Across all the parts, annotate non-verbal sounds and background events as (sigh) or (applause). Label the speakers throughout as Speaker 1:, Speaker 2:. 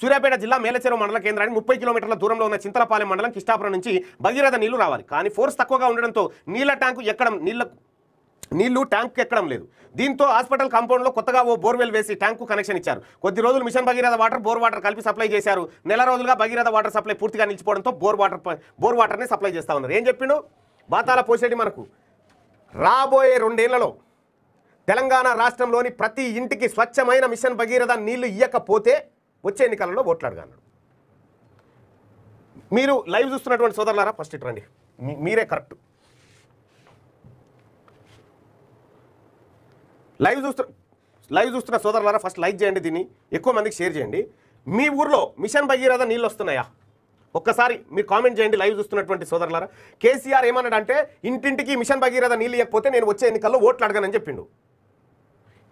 Speaker 1: సూర్యాపేట జిల్లా మేలచెరువు మండల కేంద్రానికి ముప్పై కిలోమీటర్ల దూరంలో ఉన్న చింతలపాలెం మండలం కిష్టాపురం నుంచి భగీరథ నీళ్లు రావాలి కానీ ఫోర్స్ తక్కువగా ఉండడంతో నీళ్ల ట్యాంకు ఎక్కడం నీళ్ళ నీళ్లు ట్యాంక్ ఎక్కడం లేదు దీంతో హాస్పిటల్ కంపౌండ్లో కొత్తగా ఓ బోర్వెల్ వేసి ట్యాంకు కనెక్షన్ ఇచ్చారు కొద్ది రోజులు mission Bhagiratha water bore water కలిపి సప్లై చేశారు నెల రోజులుగా భగీరథ వాటర్ సప్లై పూర్తిగా నిలిచిపోవడంతో బోర్ వాటర్ బోర్ వాటర్ని సప్లై చేస్తా ఉన్నారు ఏం చెప్పిండు బాతాల పోసేటి మనకు రాబోయే రెండేళ్లలో తెలంగాణ రాష్ట్రంలోని ప్రతి ఇంటికి స్వచ్ఛమైన మిషన్ భగీరథ నీళ్లు ఇయ్యకపోతే వచ్చే ఎన్నికలలో ఓట్లు అన్నాడు మీరు లైవ్ చూస్తున్నటువంటి సోదరులారా ఫస్ట్ ఇట్రండి రండి మీరే కరెక్ట్ లైవ్ చూస్తు లైవ్ చూస్తున్న సోదరులారా ఫస్ట్ లైక్ చేయండి దీన్ని ఎక్కువ మందికి షేర్ చేయండి మీ ఊర్లో మిషన్ భగీరథ నీళ్ళు వస్తున్నాయా ఒక్కసారి మీరు కామెంట్ చేయండి లైవ్ చూస్తున్నటువంటి సోదరులారా కేసీఆర్ ఏమన్నాడంటే ఇంటింటికి మిషన్ భగీరథ నీళ్ళు ఇవ్వకపోతే నేను వచ్చే ఎన్నికల్లో ఓట్లు అడగనని చెప్పిండు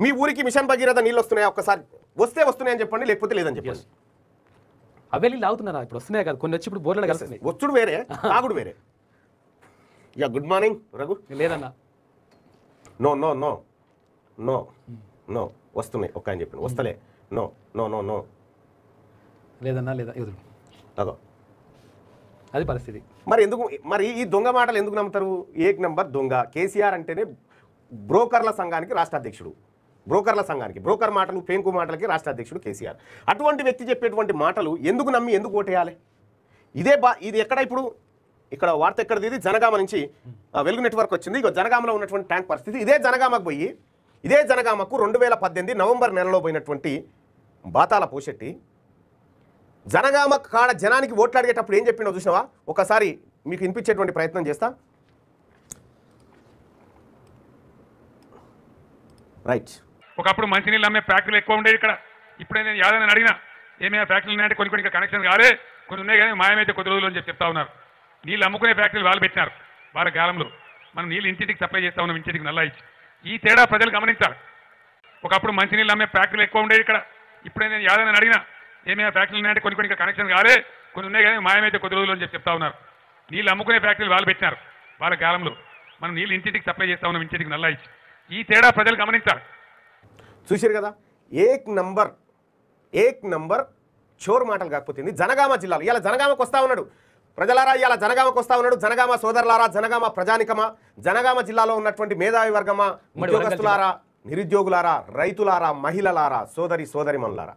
Speaker 1: మీ ఊరికి మిషన్ భగీరథ నీళ్ళు వస్తున్నాయా ఒక్కసారి వస్తే వస్తున్నాయని చెప్పండి లేకపోతే లేదని చెప్పండి అవే లాగుతున్నారా ఇప్పుడు వస్తున్నాయి కదా కొన్ని వచ్చి ఇప్పుడు బోర్లు కలిసి వచ్చుడు వేరే (laughs) తాగుడు వేరే యా గుడ్ మార్నింగ్ రఘు లేదన్నా no no no no no వస్తున్నాయి ఒక్క అని చెప్పి వస్తలే నో నో నో నో
Speaker 2: లేదన్నా లేదా ఎదురు అదో అది పరిస్థితి
Speaker 1: మరి ఎందుకు మరి ఈ దొంగ మాటలు ఎందుకు నమ్ముతారు ఏక్ నెంబర్ దొంగ కేసీఆర్ అంటేనే బ్రోకర్ల సంఘానికి రాష్ట్ర అధ్యక్షుడు బ్రోకర్ల సంఘానికి బ్రోకర్ మాటలు పేంకు మాటలకి రాష్ట్ర అధ్యక్షుడు కేసీఆర్ అటువంటి వ్యక్తి చెప్పేటువంటి మాటలు ఎందుకు నమ్మి ఎందుకు ఓటేయాలి ఇదే బా ఇది ఎక్కడ ఇప్పుడు ఇక్కడ వార్త ఎక్కడది ఇది జనగామ నుంచి వెలుగు నెట్వర్క్ వచ్చింది ఇక జనగామలో ఉన్నటువంటి ట్యాంక్ పరిస్థితి ఇదే జనగామకు పోయి ఇదే జనగామకు రెండు వేల పద్దెనిమిది నవంబర్ నెలలో పోయినటువంటి బాతాల పోషెట్టి జనగామ కాడ జనానికి అడిగేటప్పుడు ఏం చెప్పిండో చూసినావా ఒకసారి మీకు వినిపించేటువంటి ప్రయత్నం
Speaker 2: చేస్తా రైట్ ఒకప్పుడు మంచినీళ్ళు అమ్మే ఫ్యాక్టరీలు ఎక్కువ ఉండేవి ఇక్కడ ఇప్పుడే నేను యాదని అడిగినా ఏమైనా ఫ్యాక్టరీలు ఉన్నాయంటే కొన్ని కొన్ని కనెక్షన్ కాలే కొన్ని ఉన్నాయి కానీ మాయమైతే కొద్ది రోజులు అని చెప్పి చెప్తా ఉన్నారు నీళ్ళు అమ్ముకునే ఫ్యాక్టరీలు వాళ్ళు పెట్టినారు వారి కాలంలో మనం నీళ్ళు ఇంటింటికి సప్లై చేస్తా ఉన్నాం ఇంటింటికి నల్లా ఇచ్చి ఈ తేడా ప్రజలు గమనించాలి ఒకప్పుడు మంచినీళ్ళు అమ్మే ఫ్యాక్టరీలు ఎక్కువ ఉండేవి ఇక్కడ ఇప్పుడే నేను యాదని అడిగినా ఏమైనా ఫ్యాక్టరీలు ఉన్నాయంటే కొన్ని కొన్ని కనెక్షన్ కాలే కొన్ని ఉన్నాయి కానీ మాయమైతే కొద్ది రోజులు అని చెప్పి చెప్తా ఉన్నారు నీళ్ళు అమ్ముకునే ఫ్యాక్టరీలు వాళ్ళు పెట్టినారు వాళ్ళ కాలంలో మనం నీళ్ళు ఇంటింటికి సప్లై చేస్తా ఉన్నాం ఇంటింటికి నల్లా ఇచ్చి ఈ తేడా ప్రజలు గమనించాలి
Speaker 1: చూసారు కదా ఏక్ నంబర్ ఏక్ నంబర్ చోర్ మాటలు కాకపోతే జనగామ జిల్లాలో ఇలా జనగామకు వస్తా ఉన్నాడు ప్రజలారా ఇలా జనగామకు వస్తూ ఉన్నాడు జనగామ సోదరులారా జనగామ ప్రజానికమా జనగామ జిల్లాలో ఉన్నటువంటి మేధావి వర్గమా ఉద్యోగస్తులారా నిరుద్యోగులారా రైతులారా మహిళలారా సోదరి మనులారా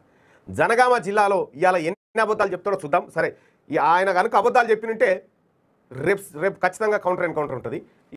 Speaker 1: జనగామ జిల్లాలో ఇవాళ ఎన్ని అబద్ధాలు చెప్తాడో చూద్దాం సరే ఆయన కనుక అబద్ధాలు చెప్పినంటే రేపు రేపు ఖచ్చితంగా కౌంటర్ ఎన్కౌంటర్ ఉంటుంది